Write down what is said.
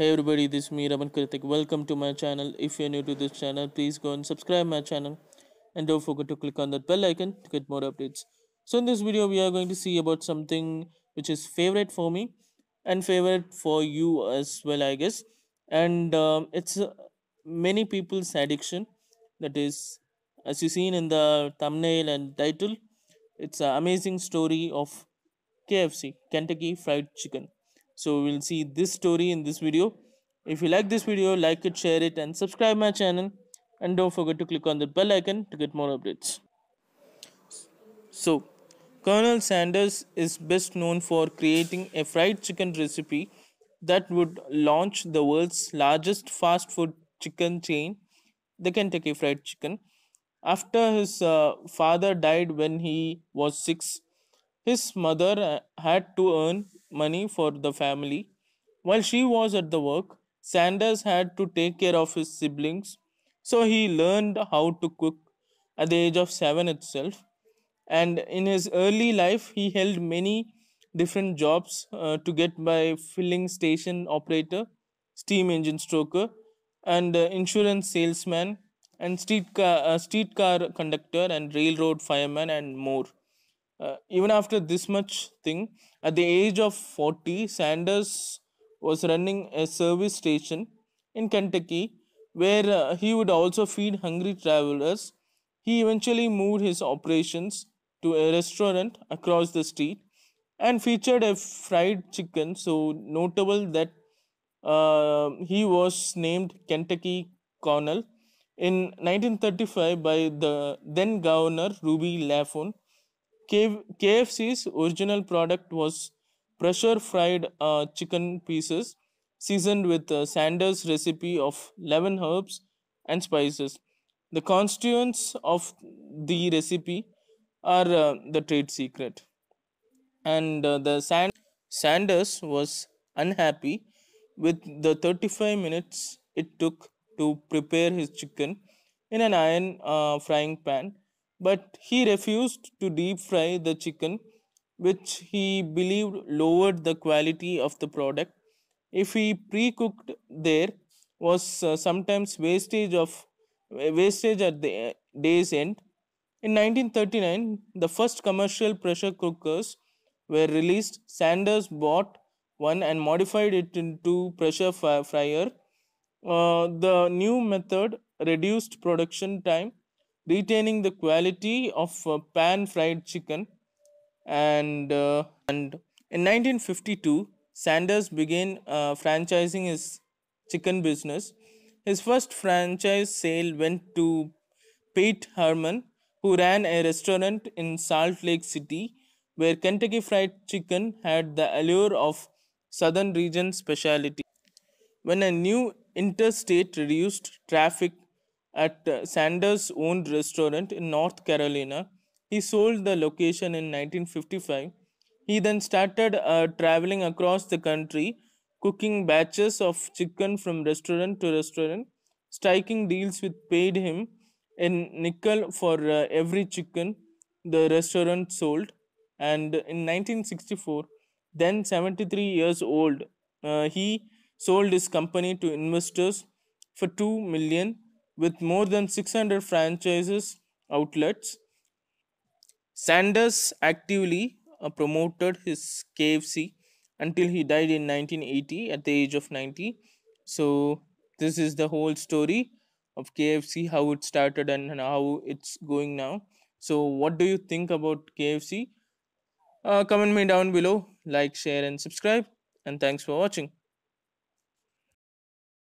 hey everybody this is me Raman Karthik welcome to my channel if you're new to this channel please go and subscribe my channel and don't forget to click on that bell icon to get more updates so in this video we are going to see about something which is favorite for me and favorite for you as well I guess and um, it's uh, many people's addiction that is as you seen in the thumbnail and title it's an amazing story of KFC Kentucky Fried Chicken so we'll see this story in this video if you like this video like it share it and subscribe my channel and don't forget to click on the bell icon to get more updates so colonel sanders is best known for creating a fried chicken recipe that would launch the world's largest fast food chicken chain the kentucky fried chicken after his uh, father died when he was 6 his mother uh, had to earn money for the family. While she was at the work, Sanders had to take care of his siblings, so he learned how to cook at the age of seven itself. And in his early life, he held many different jobs uh, to get by filling station operator, steam engine stroker, and uh, insurance salesman, and street uh, car, uh, streetcar conductor, and railroad fireman, and more uh, even after this much thing, at the age of 40, Sanders was running a service station in Kentucky where uh, he would also feed hungry travelers. He eventually moved his operations to a restaurant across the street and featured a fried chicken, so notable that uh, he was named Kentucky Colonel in 1935 by the then governor Ruby LaFon. KFC's original product was pressure fried uh, chicken pieces seasoned with uh, Sanders' recipe of lemon herbs and spices. The constituents of the recipe are uh, the trade secret. And uh, the Sanders was unhappy with the 35 minutes it took to prepare his chicken in an iron uh, frying pan but he refused to deep fry the chicken, which he believed lowered the quality of the product. If he pre cooked, there was uh, sometimes wastage of uh, wastage at the uh, day's end. In 1939, the first commercial pressure cookers were released. Sanders bought one and modified it into pressure fryer. Uh, the new method reduced production time retaining the quality of uh, pan fried chicken and uh, and in 1952 Sanders began uh, franchising his chicken business his first franchise sale went to Pete Herman, who ran a restaurant in Salt Lake City where Kentucky Fried Chicken had the allure of Southern region specialty. When a new interstate reduced traffic at Sanders' own restaurant in North Carolina. He sold the location in 1955. He then started uh, traveling across the country, cooking batches of chicken from restaurant to restaurant, striking deals with paid him a nickel for uh, every chicken the restaurant sold. And in 1964, then 73 years old, uh, he sold his company to investors for 2 million with more than 600 franchises outlets. Sanders actively uh, promoted his KFC until he died in 1980 at the age of 90. So, this is the whole story of KFC, how it started and, and how it's going now. So, what do you think about KFC? Uh, comment me down below, like, share, and subscribe. And thanks for watching.